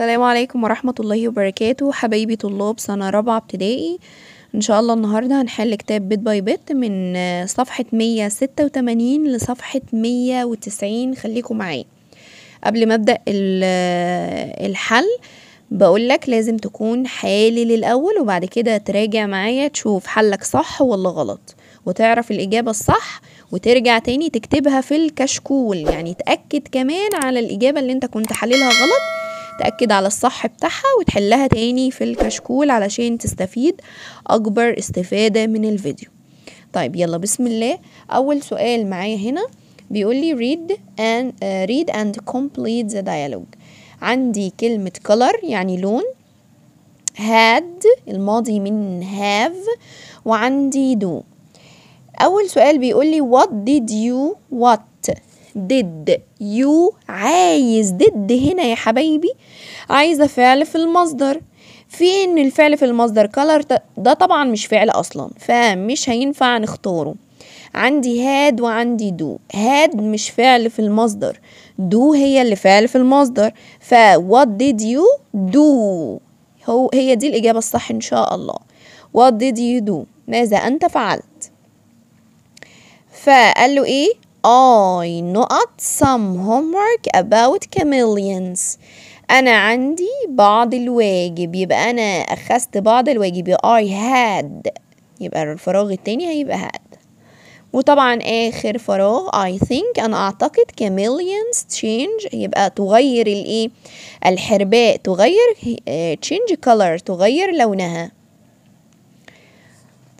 السلام عليكم ورحمة الله وبركاته حبايبي طلاب سنة رابعة ابتدائي ان شاء الله النهاردة هنحل كتاب بيت باي بيت من صفحة مية ستة لصفحة مية وتسعين خليكم معايا قبل ما ابدأ الحل بقولك لازم تكون حالل الاول وبعد كده تراجع معايا تشوف حلك صح ولا غلط وتعرف الإجابة الصح وترجع تاني تكتبها في الكشكول يعني تأكد كمان على الإجابة اللي انت كنت حللها غلط تأكد على الصح بتاعها وتحلها تاني في الكشكول علشان تستفيد أكبر استفادة من الفيديو طيب يلا بسم الله أول سؤال معايا هنا بيقول لي read and, uh, read and complete the dialogue عندي كلمة color يعني لون had الماضي من have وعندي do أول سؤال بيقول لي what did you what did you عايز did هنا يا حبايبي عايزة فعل في المصدر في ان الفعل في المصدر color ده طبعا مش فعل اصلا فمش هينفع نختاره عندي هاد وعندي دو هاد مش فعل في المصدر دو هي اللي فعل في المصدر ف what did you do هو هي دي الإجابة الصح إن شاء الله what did you do ماذا أنت فعلت فقال له إيه I نقط some homework about chameleons أنا عندي بعض الواجب يبقى أنا أخذت بعض الواجب I had يبقى الفراغ التاني هيبقى had وطبعا آخر فراغ I think أنا أعتقد chameleons change يبقى تغير الإيه الحرباء تغير آه، change color تغير لونها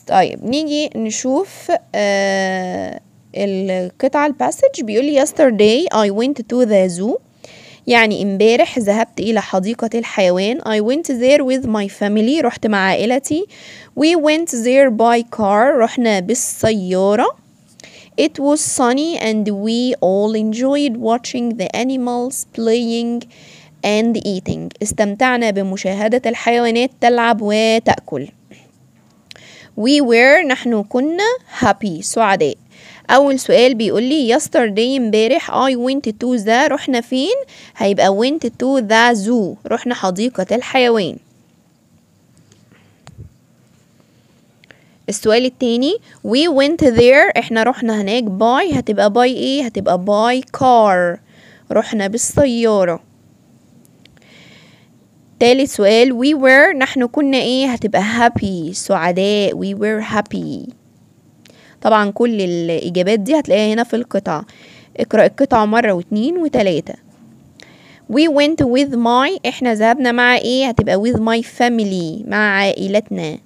طيب نيجي نشوف آه القطعة الباسج بيقول لي yesterday I went to the zoo يعني امبارح ذهبت إلى حديقة الحيوان I went there with my family رحت مع عائلتي We went there by car رحنا بالسيارة It was sunny and we all enjoyed watching the animals playing and eating استمتعنا بمشاهدة الحيوانات تلعب وتأكل We were نحن كنا happy سعداء اول سؤال بيقول لي yesterday امبارح I went to the رحنا فين هيبقى went to the zoo رحنا حديقة الحيوان السؤال التاني we went there احنا رحنا هناك by هتبقى by ايه هتبقى by car رحنا بالسيارة تالت سؤال we were نحن كنا ايه هتبقى happy سعداء we were happy طبعا كل الإجابات دي هتلاقيها هنا في القطعة اقرأ القطعة مرة واتنين وتلاتة we went with my احنا ذهبنا مع ايه هتبقى with my family مع عائلتنا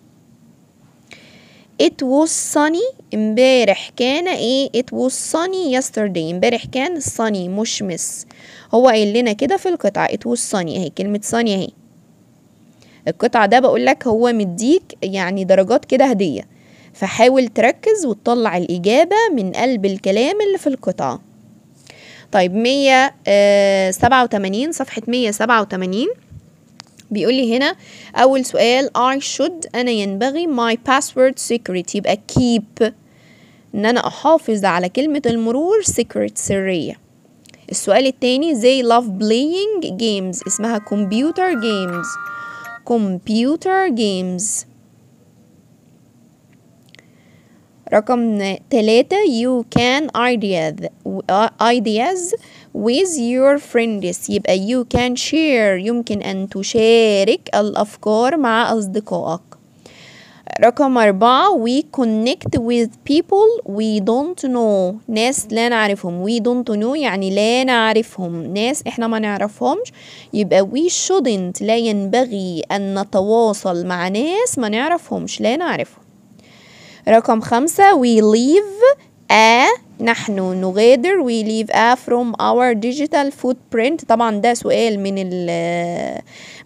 it was sunny امبارح كان ايه it was sunny yesterday امبارح كان sunny مشمس هو قايل لنا كده في القطعة it was sunny اهي كلمة sunny اهي القطعة ده بقول لك هو مديك يعني درجات كده هدية فحاول تركز وتطلع الإجابة من قلب الكلام اللي في القطعة طيب 187 آه، صفحة 187 بيقول لي هنا أول سؤال I should أنا ينبغي my password secret يبقى keep إن أنا أحافظ على كلمة المرور secret سرية السؤال التاني they love playing games اسمها computer games computer games رقم ثلاثة you can ideas ideas with your friends يبقى you can share يمكن أن تشارك الأفكار مع أصدقائك رقم أربعة we connect with people we don't know ناس لا نعرفهم we don't know يعني لا نعرفهم ناس إحنا ما نعرفهمش يبقى we shouldn't لا ينبغي أن نتواصل مع ناس ما نعرفهمش لا نعرفهم رقم خمسة we leave a نحن نغادر we leave a from our digital footprint طبعا ده سؤال من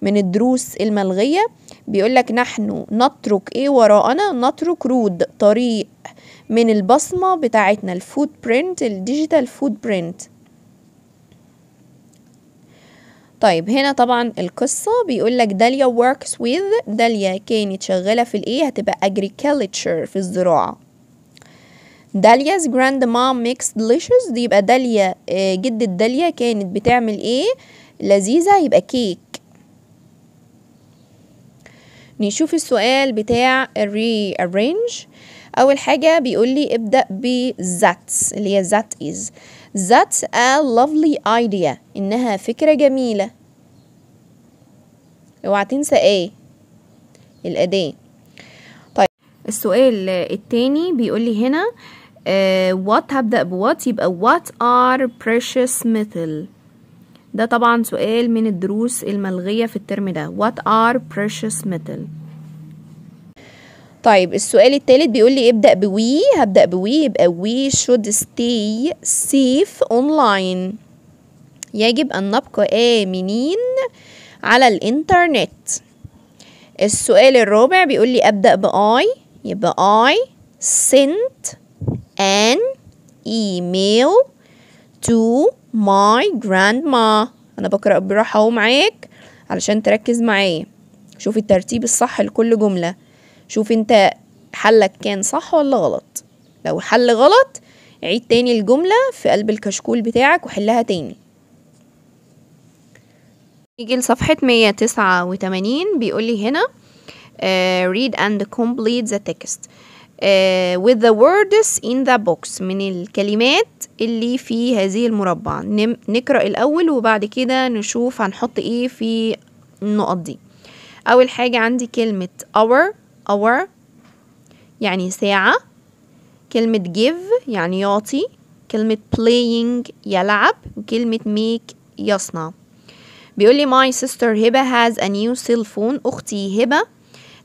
من الدروس الملغية بيقول لك نحن نترك ايه وراءنا نترك رود طريق من البصمة بتاعتنا الفوت برينت الديجيتال فوت برينت طيب هنا طبعا القصة بيقول لك داليا works with داليا كانت شغالة في الايه هتبقى agriculture في الزراعة داليا's grandma makes delicious دي يبقى داليا آه، جدة داليا كانت بتعمل ايه لذيذة يبقى كيك نشوف السؤال بتاع rearrange أول حاجة بيقول لي ابدأ ب that اللي هي that is That's a lovely idea إنها فكرة جميلة اوعى تنسى ايه الأداة طيب السؤال التاني بيقول لي هنا uh, what هبدأ بوات يبقى what are precious metal ده طبعا سؤال من الدروس الملغية في الترم ده what are precious metal طيب السؤال الثالث بيقول لي ابدأ بوي هبدأ بوي يبقى وي should stay safe online يجب أن نبقى آمنين على الإنترنت السؤال الرابع بيقول لي أبدأ بآي يبقى I sent an email to my grandma أنا بقرأ براحة أهو معاك علشان تركز معايا شوف الترتيب الصح لكل جملة شوف انت حلك كان صح ولا غلط لو حل غلط عيد تاني الجملة في قلب الكشكول بتاعك وحلها تاني نيجي لصفحة مية تسعة وتمانين بيقولي هنا uh, read and complete the text uh, with the words in the box من الكلمات اللي في هذه المربع نقرأ الأول وبعد كده نشوف هنحط ايه في النقط دي أول حاجة عندي كلمة our hour يعني ساعة كلمة give يعني يعطي كلمة playing يلعب وكلمة make يصنع بيقول لي my sister هبة has a new cell phone أختي هبة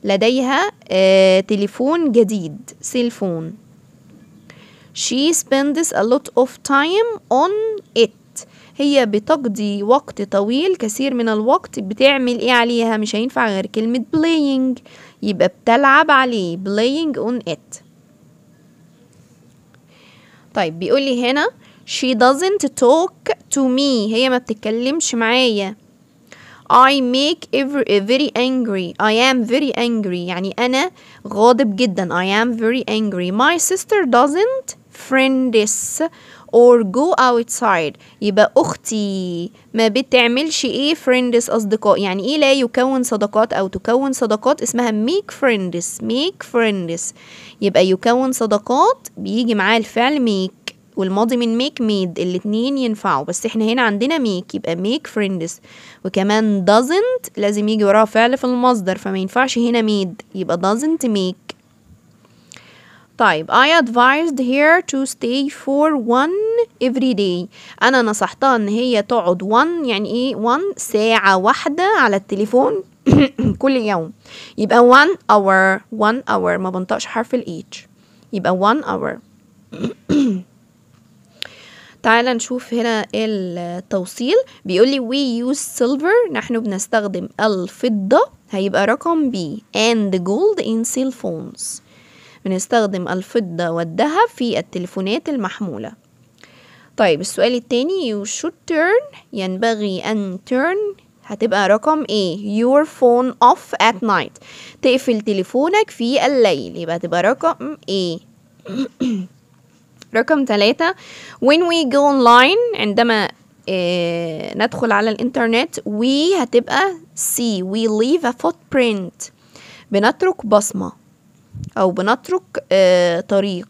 لديها آه تليفون جديد cell phone she spends a lot of time on it هي بتقضي وقت طويل كثير من الوقت بتعمل ايه عليها مش هينفع غير كلمة playing يبقى بتلعب عليه playing on it طيب بيقول لي هنا she doesn't talk to me هي ما بتتكلمش معايا I make every, very angry I am very angry يعني أنا غاضب جدا I am very angry My sister doesn't friend this or go outside يبقى أختي ما بتعملش إيه friends أصدقاء يعني إيه لا يكون صداقات أو تكون صداقات اسمها make friends make friends يبقى يكون صداقات بيجي معاه الفعل make والماضي من ميك ميد الاتنين ينفعوا بس احنا هنا عندنا ميك يبقى ميك فريندز وكمان doesn't لازم يجي وراها فعل في المصدر فما ينفعش هنا ميد يبقى doesn't ميك طيب I advised her to stay for one every day أنا نصحتها إن هي تقعد one يعني إيه one ساعة واحدة على التليفون كل يوم يبقى one hour one hour ما بنطقش حرف ال h يبقى one hour تعال نشوف هنا التوصيل بيقول لي we use silver نحن بنستخدم الفضة هيبقى رقم B and gold in cell phones بنستخدم الفضة والذهب في التليفونات المحمولة طيب السؤال التاني you should turn ينبغي أن turn هتبقى رقم ايه your phone off at night تقفل تليفونك في الليل يبقى تبقى رقم ايه رقم ثلاثة when we go online عندما إيه ندخل على الانترنت we هتبقى see we leave a footprint بنترك بصمة أو بنترك آه، طريق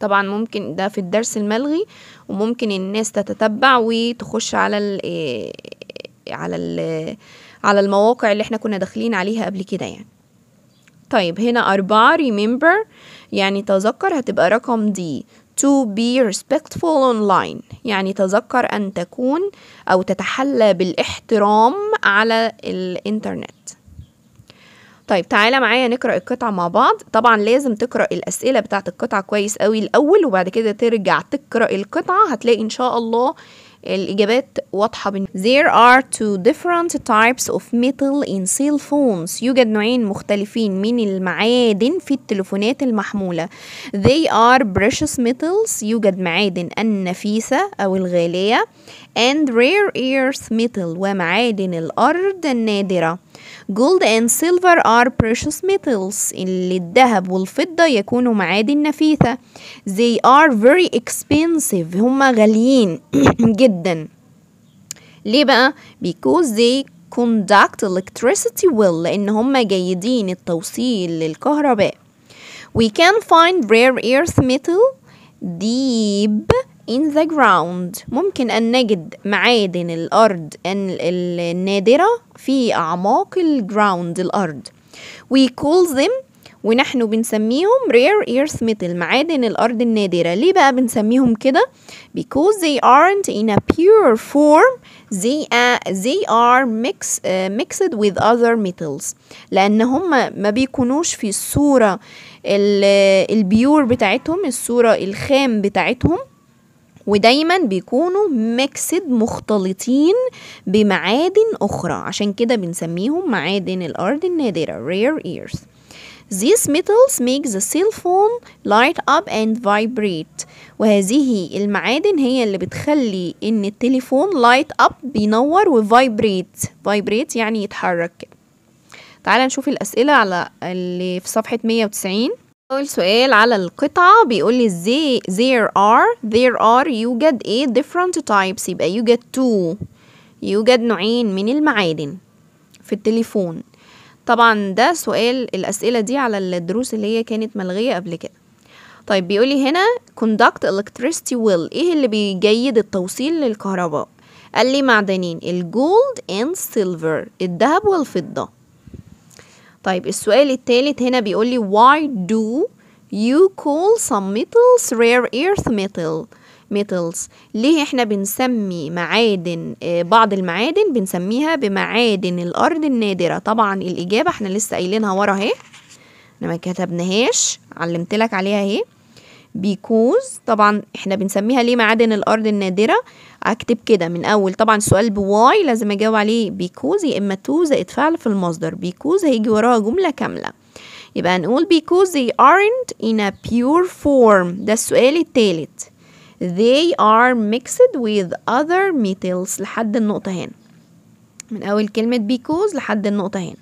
طبعا ممكن ده في الدرس الملغي وممكن الناس تتتبع وتخش على ال آه، على ال آه، على المواقع اللي احنا كنا داخلين عليها قبل كده يعني طيب هنا أربعة remember يعني تذكر هتبقى رقم دي to be respectful online يعني تذكر أن تكون أو تتحلى بالاحترام على الإنترنت طيب تعالى معايا نقرا القطعه مع بعض طبعا لازم تقرا الاسئله بتاعت القطعه كويس قوي الاول وبعد كده ترجع تقرا القطعه هتلاقي ان شاء الله الإجابات واضحة بن... There are two different types of metal in cell phones يوجد نوعين مختلفين من المعادن في التليفونات المحمولة They are precious metals يوجد معادن النفيسة أو الغالية and rare earth metal ومعادن الأرض النادرة Gold and silver are precious metals اللي الذهب والفضة يكونوا معادن نفيسة They are very expensive هما غاليين جدا جدا ليه بقى because they conduct electricity well لأن هم جيدين التوصيل للكهرباء we can find rare earth metal deep in the ground ممكن أن نجد معادن الأرض النادرة في أعماق الجراوند الأرض we call them ونحن بنسميهم rare earth metal معادن الأرض النادرة ليه بقى بنسميهم كده because they aren't in a pure form they, uh, they are mix, uh, mixed with other metals لأن هم ما بيكونوش في الصورة البيور بتاعتهم الصورة الخام بتاعتهم ودايما بيكونوا ميكسد مختلطين بمعادن أخرى عشان كده بنسميهم معادن الأرض النادرة rare earth These metals make the cell phone light up and vibrate وهذه المعادن هي اللي بتخلي ان التليفون light up بينور و vibrate vibrate يعني يتحرك كده تعالى نشوف الأسئلة على اللي في صفحة 190 أول سؤال على القطعة بيقول لي there are there are يوجد ايه different types يبقى يوجد two يوجد نوعين من المعادن في التليفون طبعا ده سؤال الأسئلة دي على الدروس اللي هي كانت ملغية قبل كده طيب بيقولي هنا conduct electricity will ايه اللي بيجيد التوصيل للكهرباء قال لي معدنين الجولد and silver الذهب والفضة طيب السؤال الثالث هنا بيقولي why do you call some metals rare earth metal metals ليه احنا بنسمي معادن آه، بعض المعادن بنسميها بمعادن الارض النادره طبعا الاجابه احنا لسه قايلينها ورا اهي احنا ما كتبناهاش علمت لك عليها اهي بيكوز طبعا احنا بنسميها ليه معادن الارض النادره اكتب كده من اول طبعا السؤال بواي لازم اجاوب عليه بيكوز يا اما تو زائد فعل في المصدر بيكوز هيجي وراها جمله كامله يبقى هنقول because they aren't in a pure form ده السؤال التالت they are mixed with other metals لحد النقطة هنا من أول كلمة because لحد النقطة هنا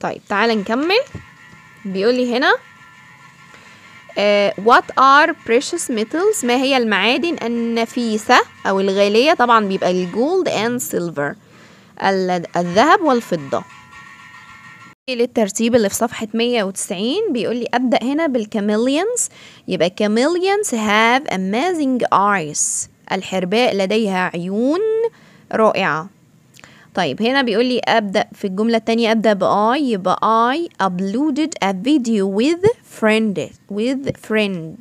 طيب تعالى نكمل بيقولي هنا uh, what are precious metals ما هي المعادن النفيسة أو الغالية طبعا بيبقى الجولد and silver الذهب والفضة للترتيب اللي في صفحة 190 بيقول لي أبدأ هنا بالكاميليانز يبقى كاميليانز هاف amazing eyes الحرباء لديها عيون رائعة طيب هنا بيقول لي أبدأ في الجملة التانية أبدأ بآي يبقى I uploaded a video with friend with friend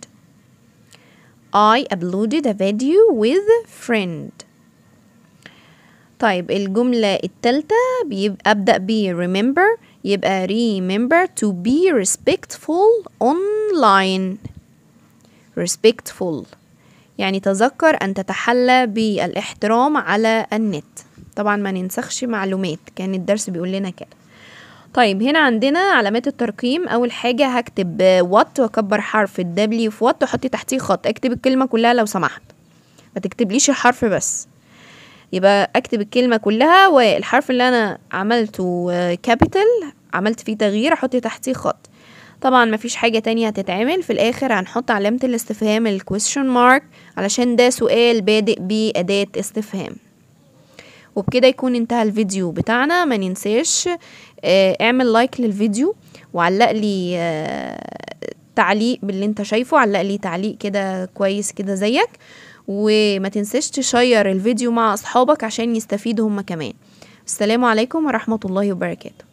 I uploaded a video with friend طيب الجملة التالتة بيبقى أبدأ ب remember يبقى remember to be respectful online respectful يعني تذكر أن تتحلى بالاحترام على النت طبعا ما ننسخش معلومات كان الدرس بيقول لنا كده طيب هنا عندنا علامات الترقيم اول حاجه هكتب وات واكبر حرف الدبليو في وات واحط تحتيه خط اكتب الكلمه كلها لو سمحت ما تكتبليش الحرف بس يبقى اكتب الكلمة كلها والحرف اللي انا عملته كابيتال عملت فيه تغيير احط تحتيه خط طبعا مفيش حاجة تانية هتتعمل في الاخر هنحط علامة الاستفهام الكويشن مارك علشان ده سؤال بادئ بأداة استفهام وبكده يكون انتهى الفيديو بتاعنا ما ننساش آه، اعمل لايك للفيديو وعلق لي آه، تعليق باللي انت شايفه علق لي تعليق كده كويس كده زيك وما تنساش تشير الفيديو مع أصحابك عشان يستفيدوا هما كمان السلام عليكم ورحمة الله وبركاته